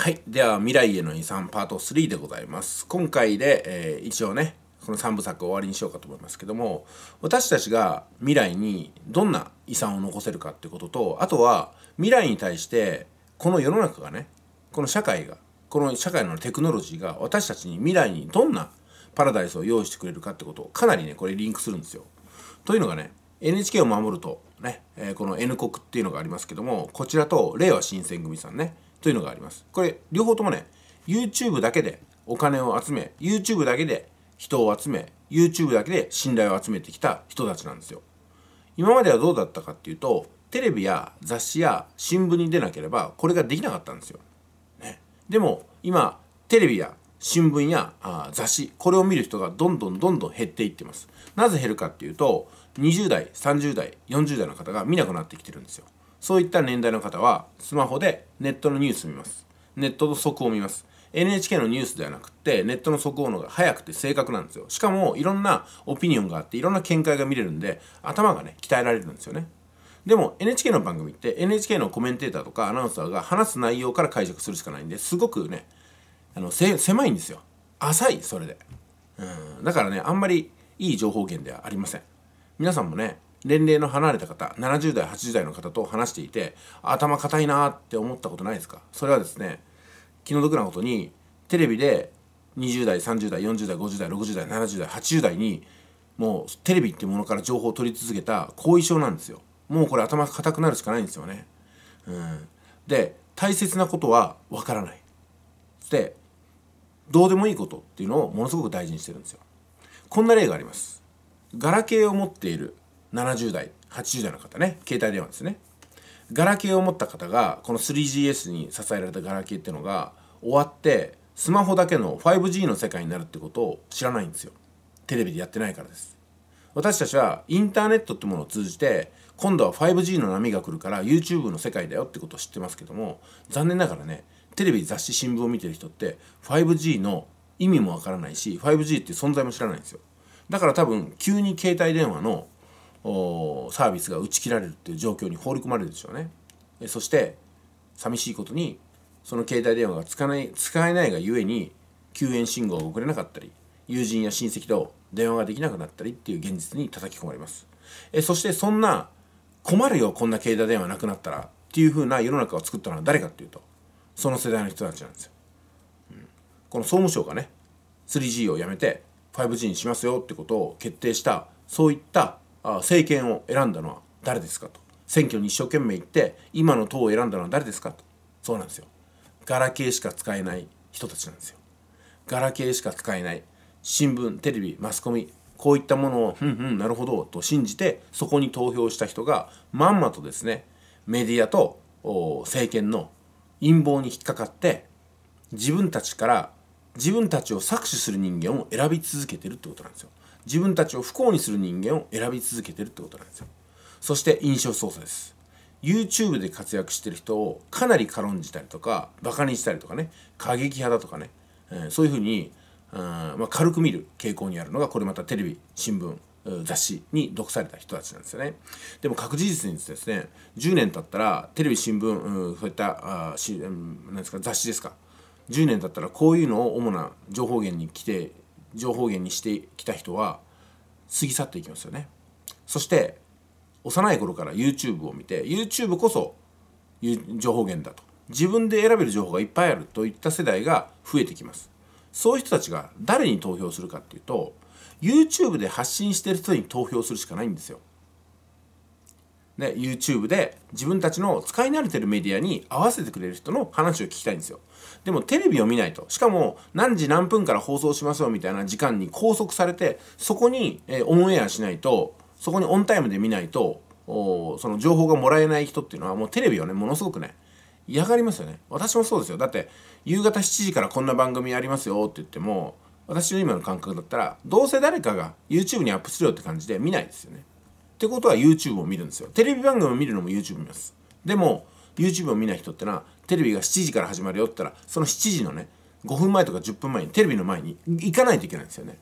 はい。では、未来への遺産パート3でございます。今回で、えー、一応ね、この3部作を終わりにしようかと思いますけども、私たちが未来にどんな遺産を残せるかってことと、あとは未来に対して、この世の中がね、この社会が、この社会のテクノロジーが私たちに未来にどんなパラダイスを用意してくれるかってことをかなりね、これリンクするんですよ。というのがね、NHK を守るとね、えー、この N 国っていうのがありますけども、こちらと令和新選組さんね、というのがあります。これ、両方ともね、YouTube だけでお金を集め、YouTube だけで人を集め、YouTube だけで信頼を集めてきた人たちなんですよ。今まではどうだったかっていうと、テレビや雑誌や新聞に出なければこれができなかったんですよ。ね、でも今、テレビや新聞やあ雑誌、これを見る人がどんどんどんどん減っていってます。なぜ減るかっていうと、20代、30代、40代の方が見なくなってきてるんですよ。そういった年代の方は、スマホでネットのニュース見ます。ネットの速報を見ます。NHK のニュースではなくて、ネットの速報の方が早くて正確なんですよ。しかも、いろんなオピニオンがあって、いろんな見解が見れるんで、頭がね、鍛えられるんですよね。でも NHK の番組って NHK のコメンテーターとかアナウンサーが話す内容から解釈するしかないんですごくねあの狭いんですよ浅いそれでうんだからねあんまりいい情報源ではありません皆さんもね年齢の離れた方70代80代の方と話していて頭固いなって思ったことないですかそれはですね気の毒なことにテレビで20代30代40代50代60代70代80代にもうテレビっていうものから情報を取り続けた後遺症なんですよもうこれ頭固くなるしかないんですよねうんで大切なことはわからないでどうでもいいことっていうのをものすごく大事にしてるんですよこんな例がありますガラケーを持っている70代80代の方ね携帯電話ですねガラケーを持った方がこの 3GS に支えられたガラケーってのが終わってスマホだけの 5G の世界になるってことを知らないんですよテレビでやってないからです私たちはインターネットってものを通じて今度は 5G の波が来るから YouTube の世界だよってことを知ってますけども残念ながらねテレビ雑誌新聞を見てる人って 5G の意味もわからないし 5G って存在も知らないんですよだから多分急に携帯電話のサービスが打ち切られるっていう状況に放り込まれるでしょうね。そして寂しいことにその携帯電話が使ない使えないがゆえに救援信号が送れなかったり友人や親戚と電話ができなくなったりっていう現実に叩き込まれますえそしてそんな困るよこんな携帯電話なくなったらっていうふうな世の中を作ったのは誰かっていうとその世代の人たちなんですよ、うん、この総務省がね 3G をやめて 5G にしますよってことを決定したそういった政権を選んだのは誰ですかと選挙に一生懸命行って今の党を選んだのは誰ですかとそうなんですよガラケーしか使えない人たちなんですよガラケーしか使えない新聞テレビマスコミこういったものを「うんうんなるほど」と信じてそこに投票した人がまんまとですねメディアと政権の陰謀に引っかかって自分たちから自分たちを搾取する人間を選び続けてるってことなんですよ。自分たちを不幸にする人間を選び続けてるってことなんですよそして印象操作です YouTube で活躍してる人をかなり軽んじたりとかバカにしたりとかね過激派だとかね、えー、そういうふうにあまあ、軽く見る傾向にあるのがこれまたテレビ新聞雑誌に読された人たちなんですよねでも確実にですね10年経ったらテレビ新聞、うそういったあし、なんですか雑誌ですか10年経ったらこういうのを主な情報源に来て情報源にしてきた人は過ぎ去っていきますよねそして幼い頃から YouTube を見て YouTube こそ情報源だと自分で選べる情報がいっぱいあるといった世代が増えてきますそういう人たちが誰に投票するかっていうと YouTube で発信してる人に投票するしかないんですよね、YouTube で自分たちの使い慣れてるメディアに合わせてくれる人の話を聞きたいんですよ。でもテレビを見ないと。しかも何時何分から放送しましょうみたいな時間に拘束されて、そこに、えー、オンエアしないと、そこにオンタイムで見ないと、その情報がもらえない人っていうのはもうテレビをね、ものすごくね、嫌がりますよね。私もそうですよ。だって夕方7時からこんな番組ありますよって言っても、私の今の感覚だったら、どうせ誰かが YouTube にアップするよって感じで見ないですよね。ってことは YouTube を見るんですよ。テレビ番組を見るのも YouTube 見ます。でも、YouTube を見ない人ってのは、テレビが7時から始まるよって言ったら、その7時のね、5分前とか10分前にテレビの前に行かないといけないんですよね。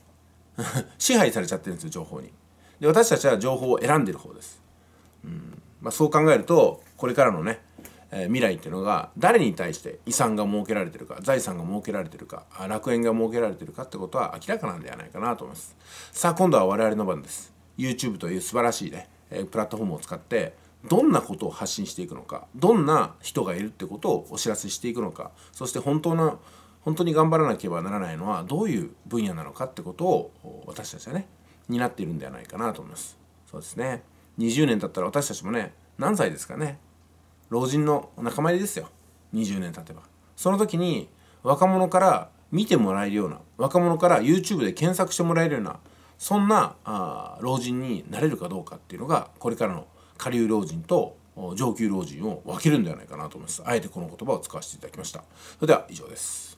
支配されちゃってるんですよ、情報に。で、私たちは情報を選んでる方です。うんまあ、そう考えると、これからのね、えー、未来っていうのが誰に対して遺産が設けられてるか財産が設けられてるか楽園が設けられてるかってことは明らかなんではないかなと思いますさあ今度は我々の番です YouTube という素晴らしいね、えー、プラットフォームを使ってどんなことを発信していくのかどんな人がいるってことをお知らせしていくのかそして本当の本当に頑張らなければならないのはどういう分野なのかってことを私たちはね担っているんではないかなと思いますそうですね20年経ったら私たちもね何歳ですかね老人の仲間入りですよ20年経てばその時に若者から見てもらえるような若者から YouTube で検索してもらえるようなそんなあ老人になれるかどうかっていうのがこれからの下流老人と上級老人を分けるんではないかなと思いますあえてこの言葉を使わせていただきましたそれでは以上です